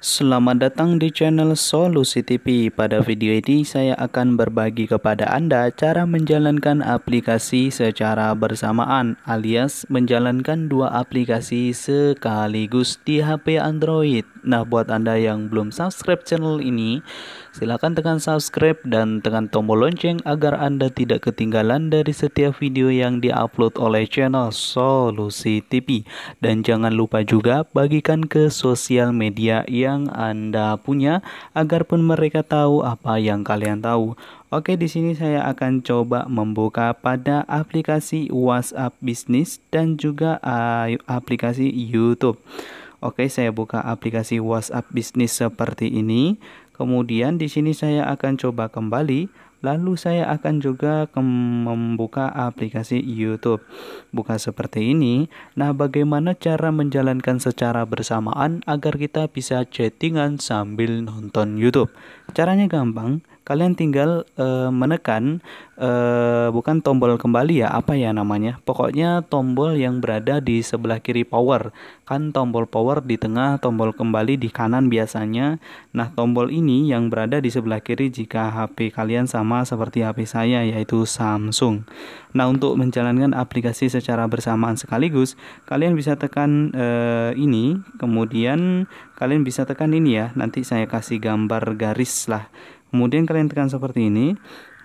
Selamat datang di channel Solusi TV. Pada video ini saya akan berbagi kepada Anda cara menjalankan aplikasi secara bersamaan alias menjalankan dua aplikasi sekaligus di HP Android. Nah, buat Anda yang belum subscribe channel ini, silakan tekan subscribe dan tekan tombol lonceng agar Anda tidak ketinggalan dari setiap video yang diupload oleh channel Solusi TV. Dan jangan lupa juga bagikan ke sosial media yang yang Anda punya agar pun mereka tahu apa yang kalian tahu. Oke, di sini saya akan coba membuka pada aplikasi WhatsApp Bisnis dan juga uh, aplikasi YouTube. Oke, saya buka aplikasi WhatsApp Bisnis seperti ini. Kemudian di sini saya akan coba kembali Lalu saya akan juga membuka aplikasi YouTube. Buka seperti ini. Nah, bagaimana cara menjalankan secara bersamaan agar kita bisa chattingan sambil nonton YouTube? Caranya gampang kalian tinggal uh, menekan uh, bukan tombol kembali ya apa ya namanya pokoknya tombol yang berada di sebelah kiri power kan tombol power di tengah tombol kembali di kanan biasanya nah tombol ini yang berada di sebelah kiri jika HP kalian sama seperti HP saya yaitu Samsung nah untuk menjalankan aplikasi secara bersamaan sekaligus kalian bisa tekan uh, ini kemudian kalian bisa tekan ini ya nanti saya kasih gambar garis lah Kemudian kalian tekan seperti ini.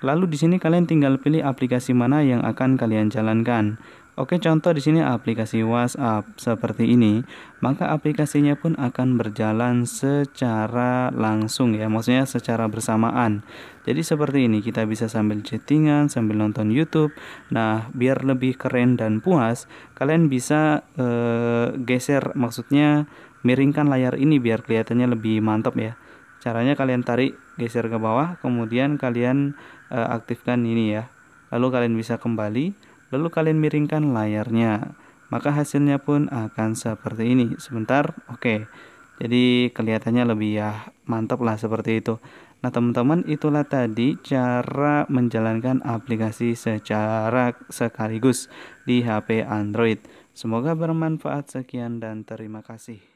Lalu di sini kalian tinggal pilih aplikasi mana yang akan kalian jalankan. Oke, contoh di sini aplikasi WhatsApp seperti ini, maka aplikasinya pun akan berjalan secara langsung ya, maksudnya secara bersamaan. Jadi seperti ini, kita bisa sambil chattingan, sambil nonton YouTube. Nah, biar lebih keren dan puas, kalian bisa eh, geser maksudnya miringkan layar ini biar kelihatannya lebih mantap ya caranya kalian tarik geser ke bawah kemudian kalian e, aktifkan ini ya lalu kalian bisa kembali lalu kalian miringkan layarnya maka hasilnya pun akan seperti ini sebentar oke jadi kelihatannya lebih ya mantap lah seperti itu nah teman-teman itulah tadi cara menjalankan aplikasi secara sekaligus di HP Android semoga bermanfaat sekian dan terima kasih